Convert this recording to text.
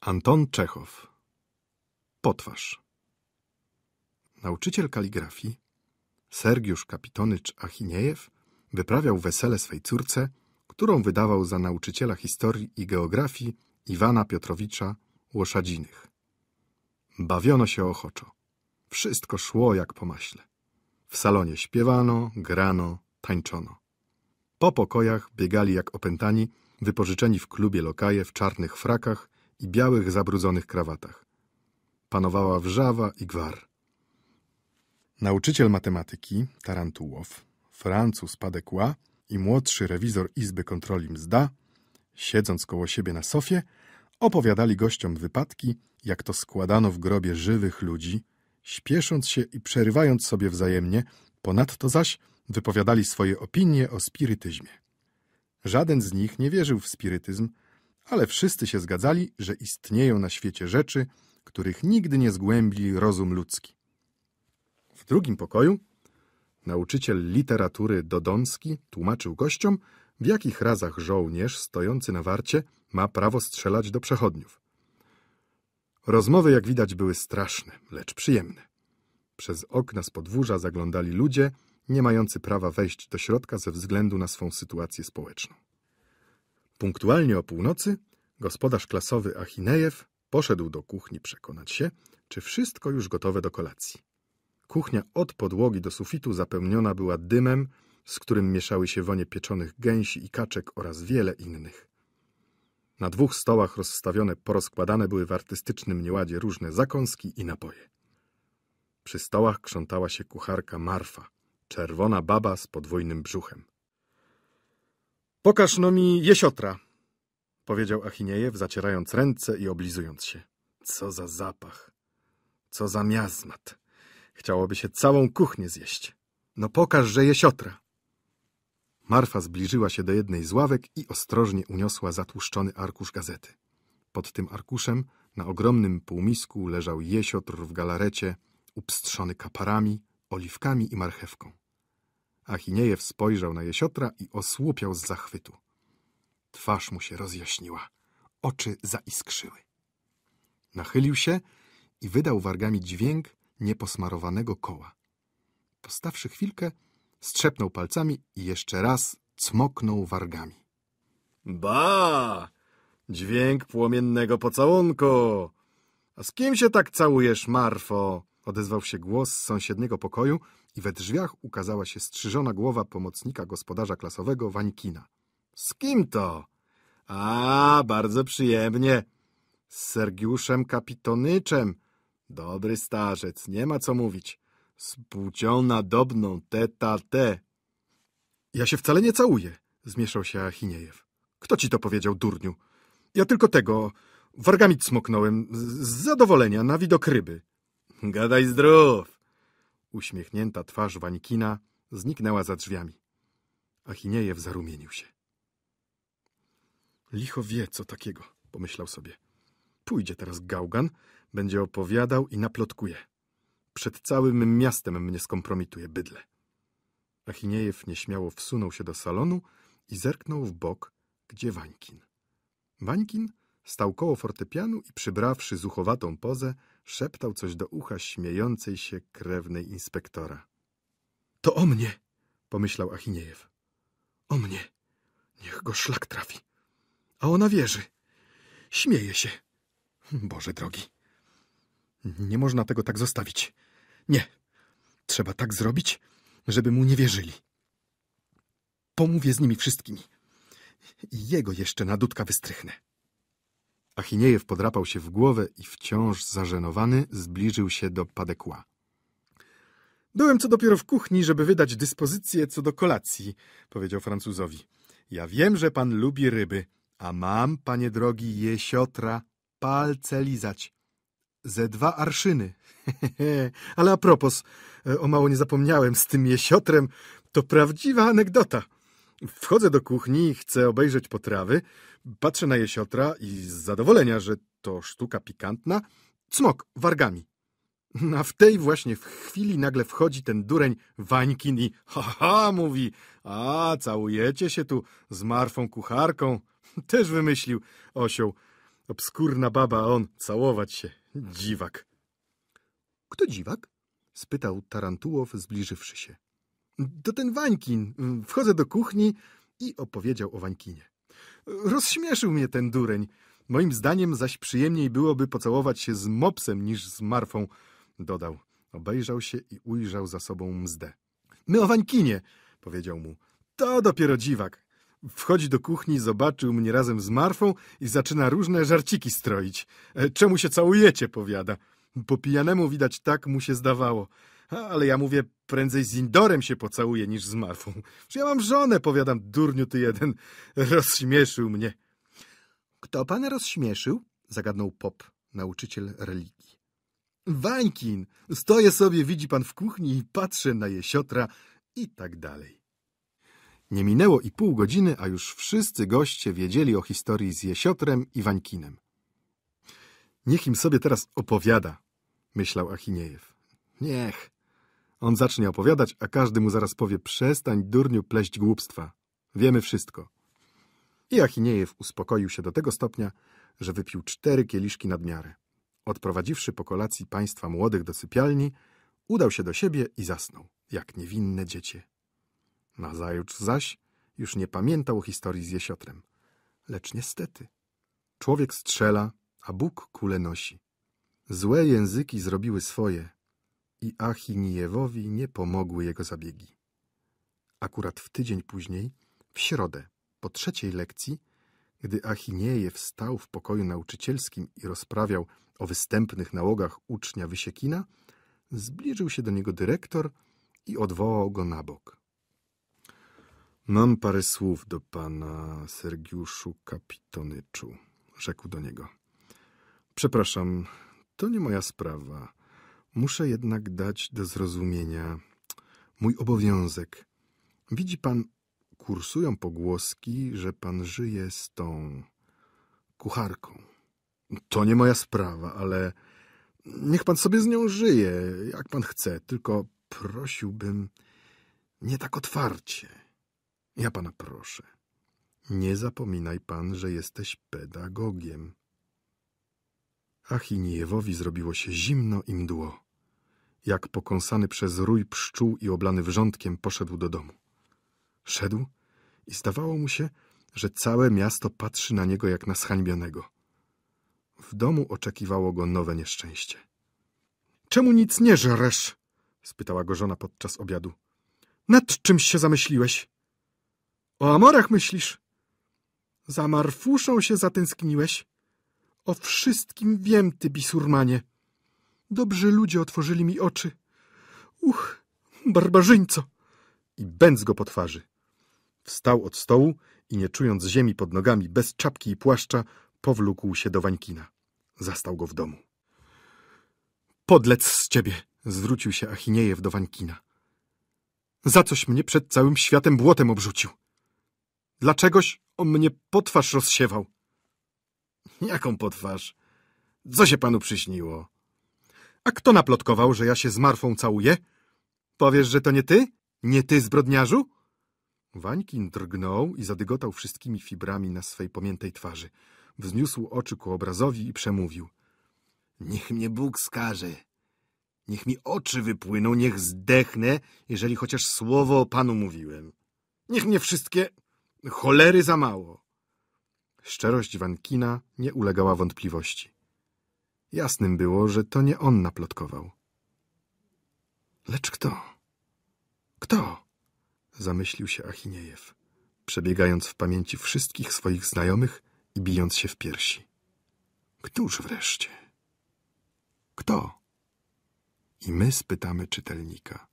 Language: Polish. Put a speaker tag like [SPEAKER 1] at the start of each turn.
[SPEAKER 1] Anton Czechow Potwarz Nauczyciel kaligrafii Sergiusz Kapitonycz Achiniejew wyprawiał wesele swej córce, którą wydawał za nauczyciela historii i geografii Iwana Piotrowicza Łoszadzinych. Bawiono się ochoczo. Wszystko szło jak po maśle. W salonie śpiewano, grano, tańczono. Po pokojach biegali jak opętani, wypożyczeni w klubie lokaje w czarnych frakach i białych zabrudzonych krawatach. Panowała wrzawa i gwar. Nauczyciel matematyki, Tarantułow, Francuz Padekła i młodszy rewizor Izby Kontroli Mzda, siedząc koło siebie na sofie, opowiadali gościom wypadki, jak to składano w grobie żywych ludzi, śpiesząc się i przerywając sobie wzajemnie, ponadto zaś wypowiadali swoje opinie o spirytyzmie. Żaden z nich nie wierzył w spirytyzm, ale wszyscy się zgadzali, że istnieją na świecie rzeczy, których nigdy nie zgłębi rozum ludzki. W drugim pokoju nauczyciel literatury Dodonski tłumaczył gościom, w jakich razach żołnierz stojący na warcie ma prawo strzelać do przechodniów. Rozmowy, jak widać, były straszne, lecz przyjemne. Przez okna z podwórza zaglądali ludzie, nie mający prawa wejść do środka ze względu na swą sytuację społeczną. Punktualnie o północy Gospodarz klasowy Achinejew poszedł do kuchni przekonać się, czy wszystko już gotowe do kolacji. Kuchnia od podłogi do sufitu zapełniona była dymem, z którym mieszały się wonie pieczonych gęsi i kaczek oraz wiele innych. Na dwóch stołach rozstawione porozkładane były w artystycznym nieładzie różne zakąski i napoje. Przy stołach krzątała się kucharka Marfa, czerwona baba z podwójnym brzuchem. — Pokaż no mi jesiotra! powiedział Achiniejew, zacierając ręce i oblizując się. Co za zapach! Co za miazmat! Chciałoby się całą kuchnię zjeść. No pokaż, że je siotra! Marfa zbliżyła się do jednej z ławek i ostrożnie uniosła zatłuszczony arkusz gazety. Pod tym arkuszem na ogromnym półmisku leżał jesiotr w galarecie, upstrzony kaparami, oliwkami i marchewką. Achiniejew spojrzał na jesiotra i osłupiał z zachwytu. Twarz mu się rozjaśniła, oczy zaiskrzyły. Nachylił się i wydał wargami dźwięk nieposmarowanego koła. Postawszy chwilkę, strzepnął palcami i jeszcze raz cmoknął wargami. Ba! Dźwięk płomiennego pocałunku! A z kim się tak całujesz, Marfo? Odezwał się głos z sąsiedniego pokoju i we drzwiach ukazała się strzyżona głowa pomocnika gospodarza klasowego Wańkina. Z kim to? A, bardzo przyjemnie. Z Sergiuszem Kapitonyczem. Dobry starzec, nie ma co mówić. Z płcią nadobną, tete-a-te. Ja się wcale nie całuję, zmieszał się Achiniejew. Kto ci to powiedział, durniu? Ja tylko tego, wargamit smoknąłem, z zadowolenia, na widok ryby. Gadaj zdrów! Uśmiechnięta twarz Wańkina zniknęła za drzwiami. Achiniejew zarumienił się. Licho wie, co takiego, pomyślał sobie. Pójdzie teraz gałgan, będzie opowiadał i naplotkuje. Przed całym miastem mnie skompromituje bydle. Achiniejew nieśmiało wsunął się do salonu i zerknął w bok, gdzie Wańkin. Wańkin stał koło fortepianu i przybrawszy zuchowatą pozę, szeptał coś do ucha śmiejącej się krewnej inspektora. — To o mnie! — pomyślał Achiniejew. — O mnie! Niech go szlak trafi! — a ona wierzy. Śmieje się. Boże drogi. Nie można tego tak zostawić. Nie. Trzeba tak zrobić, żeby mu nie wierzyli. Pomówię z nimi wszystkimi. I jego jeszcze na dudka wystrychnę. Achiniejew podrapał się w głowę i wciąż zażenowany zbliżył się do padekła. Byłem co dopiero w kuchni, żeby wydać dyspozycję co do kolacji, powiedział Francuzowi. Ja wiem, że pan lubi ryby. A mam, panie drogi, je siotra palce lizać. Ze dwa arszyny. Ale a propos, e, o mało nie zapomniałem, z tym jesiotrem to prawdziwa anegdota. Wchodzę do kuchni, chcę obejrzeć potrawy, patrzę na jesiotra i z zadowolenia, że to sztuka pikantna, cmok wargami. A w tej właśnie w chwili nagle wchodzi ten dureń Wańkin i ha, ha, mówi, a całujecie się tu z Marfą kucharką. Też wymyślił osioł. Obskurna baba, a on całować się. Dziwak. Kto dziwak? spytał Tarantułow, zbliżywszy się. To ten Wańkin. Wchodzę do kuchni i opowiedział o Wańkinie. Rozśmieszył mnie ten dureń. Moim zdaniem zaś przyjemniej byłoby pocałować się z mopsem niż z Marfą, dodał. Obejrzał się i ujrzał za sobą mzdę. My o Wańkinie, powiedział mu. To dopiero dziwak. Wchodzi do kuchni, zobaczył mnie razem z Marfą i zaczyna różne żarciki stroić. E, czemu się całujecie, powiada. Po pijanemu widać tak mu się zdawało. Ale ja mówię, prędzej z Indorem się pocałuję niż z Marfą. ja mam żonę, powiadam, durniu ty jeden. Rozśmieszył mnie. Kto pana rozśmieszył? Zagadnął Pop, nauczyciel religii. Wańkin! Stoję sobie, widzi pan w kuchni i patrzę na jesiotra i tak dalej. Nie minęło i pół godziny, a już wszyscy goście wiedzieli o historii z Jesiotrem i Wańkinem. Niech im sobie teraz opowiada, myślał Achiniejew. Niech. On zacznie opowiadać, a każdy mu zaraz powie przestań durniu pleść głupstwa. Wiemy wszystko. I Achiniejew uspokoił się do tego stopnia, że wypił cztery kieliszki nad miarę. Odprowadziwszy po kolacji państwa młodych do sypialni, udał się do siebie i zasnął, jak niewinne dziecię. Nazajutrz zaś już nie pamiętał historii z jesiotrem. Lecz niestety, człowiek strzela, a Bóg kule nosi. Złe języki zrobiły swoje i Achinijewowi nie pomogły jego zabiegi. Akurat w tydzień później, w środę, po trzeciej lekcji, gdy Achinieje stał w pokoju nauczycielskim i rozprawiał o występnych nałogach ucznia Wysiekina, zbliżył się do niego dyrektor i odwołał go na bok. Mam parę słów do pana Sergiuszu Kapitonyczu, rzekł do niego. Przepraszam, to nie moja sprawa. Muszę jednak dać do zrozumienia mój obowiązek. Widzi pan, kursują pogłoski, że pan żyje z tą kucharką. To nie moja sprawa, ale niech pan sobie z nią żyje, jak pan chce, tylko prosiłbym nie tak otwarcie. Ja pana proszę, nie zapominaj pan, że jesteś pedagogiem. Achinijewowi zrobiło się zimno i mdło. Jak pokąsany przez rój pszczół i oblany wrzątkiem poszedł do domu. Szedł i zdawało mu się, że całe miasto patrzy na niego jak na zhańbionego. W domu oczekiwało go nowe nieszczęście. — Czemu nic nie żresz? — spytała go żona podczas obiadu. — Nad czym się zamyśliłeś? O amorach myślisz? Za Marfuszą się zatęskniłeś? O wszystkim wiem, ty bisurmanie. Dobrzy ludzie otworzyli mi oczy. Uch, barbarzyńco! I będz go po twarzy. Wstał od stołu i nie czując ziemi pod nogami, bez czapki i płaszcza, powlókł się do Wańkina. Zastał go w domu. Podlec z ciebie! Zwrócił się Achiniejew do Wańkina. Za coś mnie przed całym światem błotem obrzucił. Dlaczegoś on mnie potwarz rozsiewał. Jaką potwarz? Co się panu przyśniło? A kto naplotkował, że ja się z Marfą całuję? Powiesz, że to nie ty? Nie ty, zbrodniarzu? Wańkin drgnął i zadygotał wszystkimi fibrami na swej pomiętej twarzy. Wzniósł oczy ku obrazowi i przemówił. Niech mnie Bóg skaże. Niech mi oczy wypłyną, niech zdechnę, jeżeli chociaż słowo o panu mówiłem. Niech mnie wszystkie... Cholery za mało. Szczerość Wankina nie ulegała wątpliwości. Jasnym było, że to nie on naplotkował. Lecz kto? Kto? Zamyślił się Achiniejew, przebiegając w pamięci wszystkich swoich znajomych i bijąc się w piersi. Któż wreszcie? Kto? I my spytamy czytelnika.